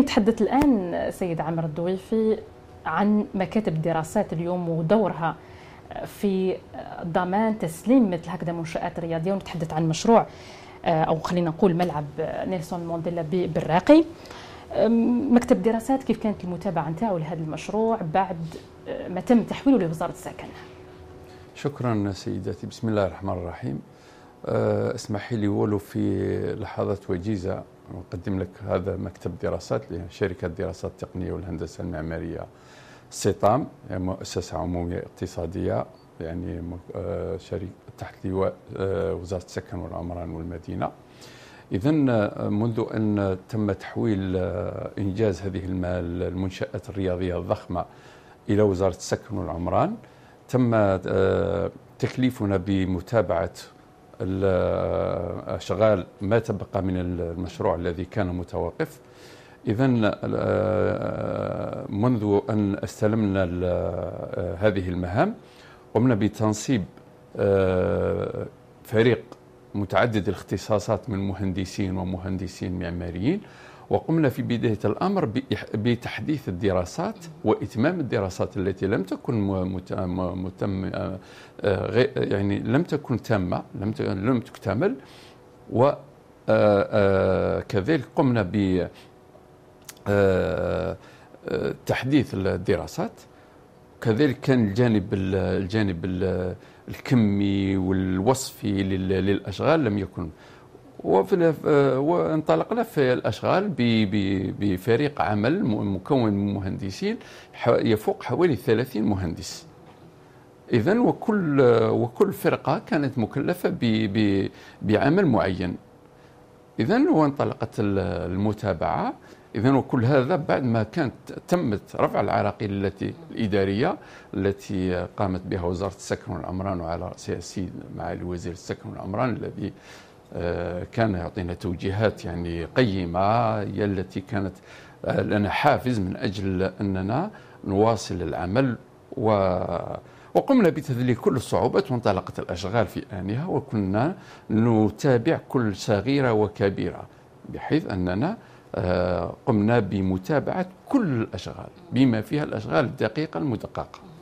نتحدث الآن سيد عامر الدويفي عن مكاتب الدراسات اليوم ودورها في ضمان تسليم مثل هكذا منشآت رياضية ونتحدث عن مشروع آه، أو خلينا نقول ملعب آه، نيلسون مونديلا بالراقي مكتب دراسات كيف كانت المتابعة نتاعو لهذا المشروع بعد آه، ما تم تحويله لوزارة السكن شكرا سيداتي بسم الله الرحمن الرحيم اسمحي لي ولو في لحظات وجيزة نقدم لك هذا مكتب دراسات لشركة دراسات التقنية والهندسة المعمارية سيطام يعني مؤسسة عمومية اقتصادية يعني آه، شريك تحت لواء آه، وزارة السكن والعمران والمدينة إذا آه، منذ أن تم تحويل إنجاز هذه المنشآت الرياضية الضخمة إلى وزارة السكن والعمران تم تكليفنا بمتابعة شغال ما تبقى من المشروع الذي كان متوقف إذا آه، منذ أن استلمنا آه، هذه المهام قمنا بتنصيب آه، فريق متعدد الاختصاصات من مهندسين ومهندسين معماريين وقمنا في بداية الأمر بتحديث الدراسات وإتمام الدراسات التي لم تكن متم آه، آه، يعني لم تكن تامة لم لم تكتمل وكذلك آه، قمنا ب تحديث الدراسات كذلك كان الجانب الجانب الكمي والوصفي للأشغال لم يكن وفي آه، وانطلقنا في الاشغال بفريق عمل مكون من مهندسين يفوق حوالي 30 مهندس اذا وكل آه، وكل فرقه كانت مكلفه ب ب بعمل معين اذا وانطلقت المتابعه اذا وكل هذا بعد ما كانت تمت رفع العراقيل التي الاداريه التي قامت بها وزاره السكن والعمران وعلى راسها السيد معالي وزير السكن والعمران الذي آه، كان يعطينا توجيهات يعني قيمة هي التي كانت آه، لنا حافز من أجل أننا نواصل العمل و وقمنا بتذليل كل الصعوبات وانطلقت الأشغال في آنها وكنا نتابع كل صغيرة وكبيرة بحيث أننا آه، قمنا بمتابعة كل الأشغال بما فيها الأشغال الدقيقة المدققة